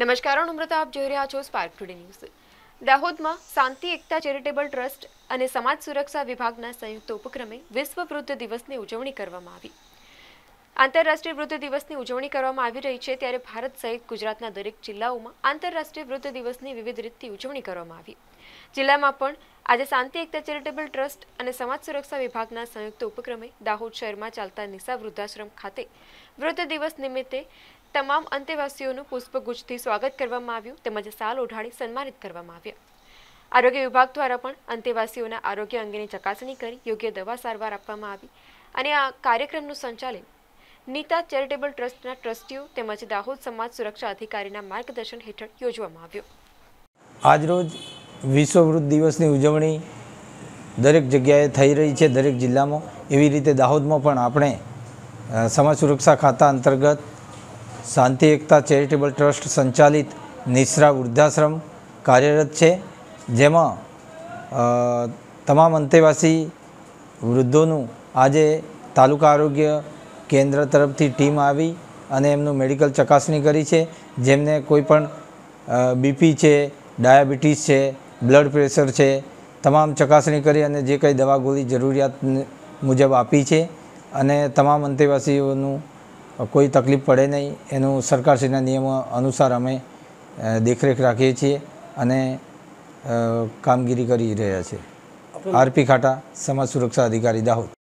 નમસ્કાર અનુમ્રતા આપ જોઈ રહ્યા છો સ્પાર્ક ટુડે ન્યૂઝ દાહોદમાં શાંતિ એકતા ચેરિટેબલ ટ્રસ્ટ અને સમાજ સુરક્ષા વિભાગના સંયુક્ત ઉપક્રમે વિશ્વ વૃદ્ધ દિવસની ઉજવણી કરવામાં આવી આંતરરાષ્ટ્રીય વૃદ્ધ દિવસની ઉજવણી કરવામાં આવી રહી છે ત્યારે ભારત સહિત ગુજરાતના દરેક જિલ્લાઓમાં આંતરરાષ્ટ્રીય વૃદ્ધ દિવસની વિવિધ રીતથી ઉજવણી કરવામાં આવી જિલ્લામાં પણ આજે શાંતિ એકતા ચેરિટેબલ ટ્રસ્ટ અને સમાજ સુરક્ષા વિભાગના સંયુક્ત ઉપક્રમે દાહોદ શહેરમાં ચાલતા નિશા વૃદ્ધાશ્રમ ખાતે વૃદ્ધ દિવસ નિમિત્તે તમામ અંતેવાસીઓનું પુષ્પગુચ્છથી સ્વાગત કરવામાં આવ્યું તેમજ સાલ ઓઢાડી સન્માનિત કરવામાં આવ્યા આરોગ્ય વિભાગ દ્વારા પણ અંતેવાસીઓના આરોગ્ય અંગેની ચકાસણી કરી યોગ્ય દવા સારવાર આપવામાં આવી અને આ કાર્યક્રમનું સંચાલન નીતા ચેરિટેબલ ટ્રસ્ટના ટ્રસ્ટીઓ તેમજ દાહોદ સમાજ સુરક્ષા અધિકારીના માર્ગદર્શન હેઠળ યોજવામાં આવ્યો આજરોજ વિશ્વવૃદ્ધ દિવસની ઉજવણી દરેક જગ્યાએ થઈ રહી છે દરેક જિલ્લામાં એવી રીતે દાહોદમાં પણ આપણે સમાજ સુરક્ષા ખાતા અંતર્ગત શાંતિ એકતા ચેરિટેબલ ટ્રસ્ટ સંચાલિત નિશ્રા વૃદ્ધાશ્રમ કાર્યરત છે જેમાં તમામ અંતેવાસી વૃદ્ધોનું આજે તાલુકા આરોગ્ય કેન્દ્ર તરફથી ટીમ આવી અને એમનું મેડિકલ ચકાસણી કરી છે જેમને કોઈ પણ બીપી છે ડાયાબિટીસ છે બ્લડ પ્રેશર છે તમામ ચકાસણી કરી અને જે કંઈ દવા ગોળી જરૂરિયાત મુજબ આપી છે અને તમામ અંતેવાસીઓનું કોઈ તકલીફ પડે નહીં એનું સરકારશ્રીના નિયમો અનુસાર અમે દેખરેખ રાખીએ છીએ અને કામગીરી કરી રહ્યા છીએ આરપી ખાટા સમાજ સુરક્ષા અધિકારી દાહોદ